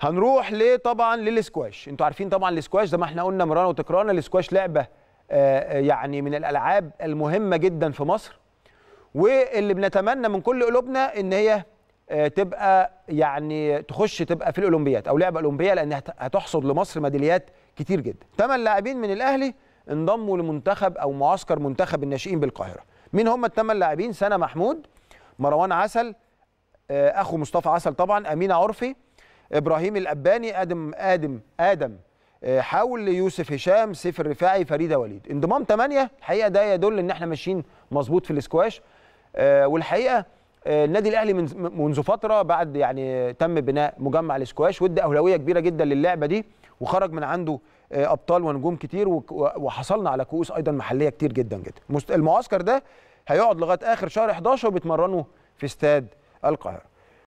هنروح ليه طبعا للسكواش انتوا عارفين طبعا السكواش زي ما احنا قلنا مرانا وتكرانا السكواش لعبه آه، آه، يعني من الالعاب المهمه جدا في مصر واللي بنتمنى من كل قلوبنا ان هي آه، تبقى يعني تخش تبقى في الاولمبيات او لعبه اولمبيه لان هتحصد لمصر ميداليات كتير جدا ثمان لاعبين من الاهلي انضموا لمنتخب او معسكر منتخب الناشئين بالقاهره مين هم الثمان لاعبين سنه محمود مروان عسل اخو مصطفى عسل طبعا امينه عرفي ابراهيم الاباني ادم ادم ادم آه، حول ليوسف هشام سيف الرفاعي فريده وليد انضمام 8 الحقيقه ده يدل ان احنا ماشيين مظبوط في الاسكواش آه، والحقيقه آه، النادي الاهلي من منذ فتره بعد يعني تم بناء مجمع الاسكواش وادى اولويه كبيره جدا للعبه دي وخرج من عنده ابطال ونجوم كتير وحصلنا على كؤوس ايضا محليه كتير جدا جدا المعسكر ده هيقعد لغايه اخر شهر 11 وبيتمرنوا في استاد القاهره